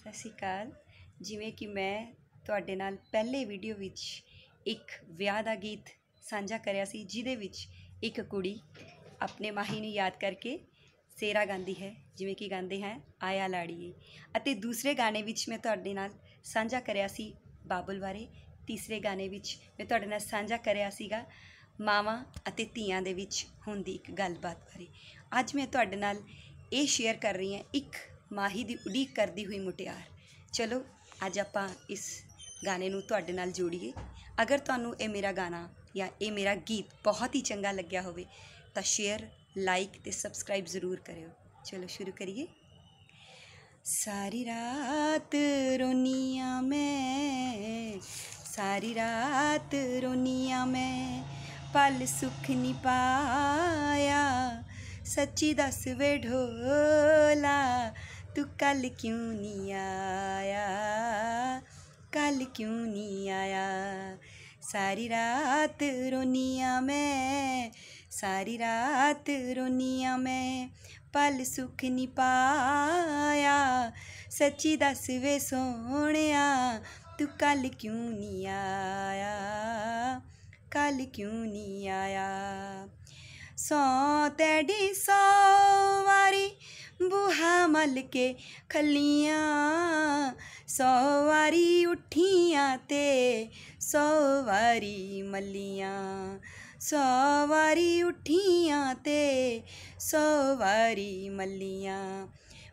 ਸਤਿ ਸ਼੍ਰੀ ਅਕਾਲ ਜਿਵੇਂ ਕਿ ਮੈਂ ਤੁਹਾਡੇ ਨਾਲ ਪਹਿਲੇ ਵੀਡੀਓ ਵਿੱਚ ਇੱਕ ਵਿਆਹ ਦਾ ਗੀਤ ਸਾਂਝਾ ਕਰਿਆ ਸੀ ਜਿਹਦੇ ਵਿੱਚ ਇੱਕ ਕੁੜੀ ਆਪਣੇ ਮਾਹੀ ਨੂੰ ਯਾਦ ਕਰਕੇ ਸੇਰਾ ਗਾਉਂਦੀ ਹੈ ਜਿਵੇਂ ਕਿ ਗਾਉਂਦੇ ਹੈ ਆਇਆ ਲਾੜੀਏ ਅਤੇ ਦੂਸਰੇ ਗਾਣੇ ਵਿੱਚ ਮੈਂ ਤੁਹਾਡੇ ਨਾਲ ਸਾਂਝਾ ਕਰਿਆ ਸੀ ਬਾਬਲ ਬਾਰੇ ਤੀਸਰੇ ਗਾਣੇ ਵਿੱਚ ਮੈਂ ਤੁਹਾਡੇ ਨਾਲ ਸਾਂਝਾ ਕਰਿਆ ਸੀਗਾ ਮਾਵਾਂ ਅਤੇ ਧੀਆਂ ਦੇ ਵਿੱਚ ਹੁੰਦੀ ਇੱਕ ਗੱਲਬਾਤ ਬਾਰੇ ਅੱਜ ਮੈਂ ਤੁਹਾਡੇ ਨਾਲ ਇਹ ਸ਼ੇਅਰ ਕਰ ਰਹੀ ਹਾਂ ਇੱਕ ਮਾਹੀ ਦੀ ਉਡੀਕ ਕਰਦੀ ਹੋਈ ਮੁਟਿਆਰ ਚਲੋ ਅੱਜ ਆਪਾਂ ਇਸ ਗਾਣੇ ਨੂੰ ਤੁਹਾਡੇ ਨਾਲ ਜੋੜੀਏ ਅਗਰ ਤੁਹਾਨੂੰ ਇਹ ਮੇਰਾ ਗਾਣਾ ਜਾਂ ਇਹ ਮੇਰਾ ਗੀਤ ਬਹੁਤ ਹੀ ਚੰਗਾ ਲੱਗਿਆ ਹੋਵੇ ਤਾਂ ਸ਼ੇਅਰ ਲਾਈਕ ਤੇ ਸਬਸਕ੍ਰਾਈਬ ਜ਼ਰੂਰ ਕਰਿਓ ਚਲੋ ਸ਼ੁਰੂ ਕਰੀਏ ਸਾਰੀ ਰਾਤ ਰੋਨੀਆਂ ਮੈਂ ਸਾਰੀ ਰਾਤ ਰੋਨੀਆਂ ਮੈਂ ਪਲ ਸੁਖ ਨਹੀਂ ਪਾਇਆ ਸੱਚੀ ਦੱਸ ਵੇ ਢੋਲਾ ਤੂੰ ਕੱਲ ਕਿਉਂ ਨਹੀਂ ਆਇਆ ਕੱਲ ਕਿਉਂ ਨਹੀਂ ਆਇਆ ਸਾਰੀ ਰਾਤ ਰੋਨੀਆ ਮੈਂ ਸਾਰੀ ਰਾਤ ਰੋਨੀਆ ਮੈਂ ਪਲ ਸੁਖ ਨਹੀਂ ਪਾਇਆ ਸੱਚੀ ਦੱਸ ਵੇ ਸੋਹਣਿਆ ਤੂੰ ਕੱਲ ਕਿਉਂ ਨਹੀਂ ਆਇਆ ਕੱਲ ਕਿਉਂ ਨਹੀਂ ਆਇਆ ਸੋ ਤੇੜੀ ਸੌ ਵਾਰੀ बुहा मल के खलियाँ सवारी उठियाँ ते सवारी मलियाँ सवारी उठियाँ ते सवारी मलियाँ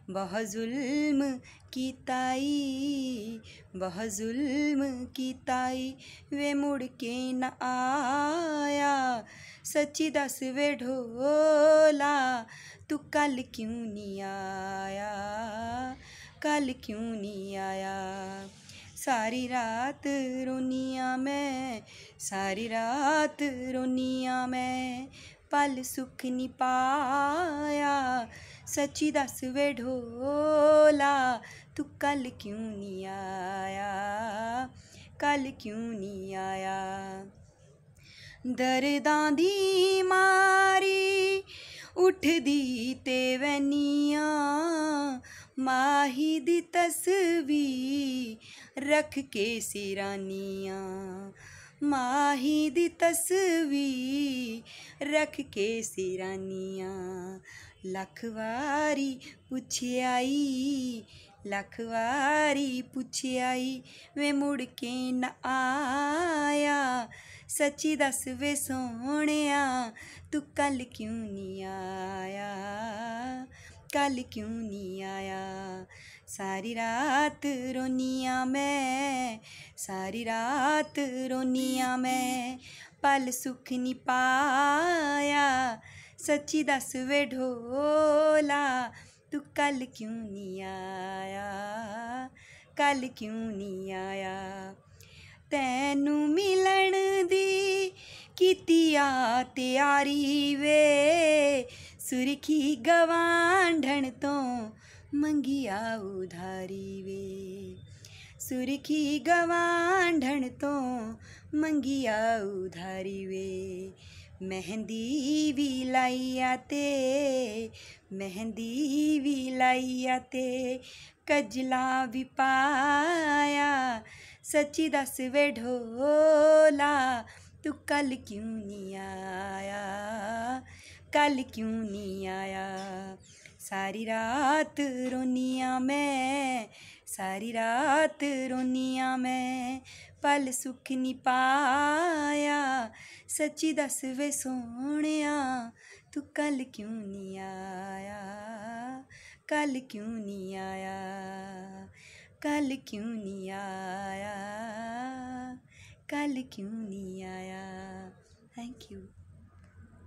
बह जुल्म की ताई बह जुल्म की ताई वे मुड़ के न आया सच्ची दस वे ढो तू कल क्यों नहीं आया कल क्यों नहीं आया सारी रात रोनिया मैं सारी रात रोनिया मैं पल सुख नहीं पाया सच्ची दस वे ढोला तू कल क्यों नहीं आया कल क्यों नहीं आया दर्दां दी मारी ਉਠਦੀ ਤੇ ਵੈਨੀਆਂ ਮਾਹੀ ਦੀ ਤਸਵੀਰ ਰੱਖ ਕੇ ਸਿਰਾਨੀਆਂ ਮਾਹੀ ਦੀ ਤਸਵੀਰ ਰੱਖ ਕੇ ਸਿਰਾਨੀਆਂ ਲੱਖ ਵਾਰੀ ਪੁੱਛਿਆਈ ਲੱਖ ਵਾਰੀ ਪੁੱਛਿਆਈ ਵੇ ਮੁੜ ਕੇ ਨਾ ਆਇਆ ਸੱਚੀ ਦੱਸ ਵੇ ਸੋਹਣਿਆ तू कल क्यों नहीं आया कल क्यों नहीं आया सारी रात रोनिया मैं सारी रात रोनिया मैं पल सुख नहीं पाया सच्ची दस वे ढोला तू कल क्यों नहीं आया कल क्यों नहीं आया कीतिया त्यारी वे सुरखी गवांढण तो मंगिया उधारी वे सुरखी गवांढण तो मंगिया उधारी वे मेहंदी भी लाइया आते मेहंदी भी लाइया आते कजला भी पाया सची दस वे ढोला तू कल क्यों नहीं आया कल क्यों नहीं आया सारी रात रोनिया मैं सारी रात रोनिया मैं पल सुख नहीं पाया सच्ची दस वे सोने तू कल क्यों नहीं आया कल क्यों नहीं आया कल क्यों नहीं आया कल क्यों नहीं आया थैंक यू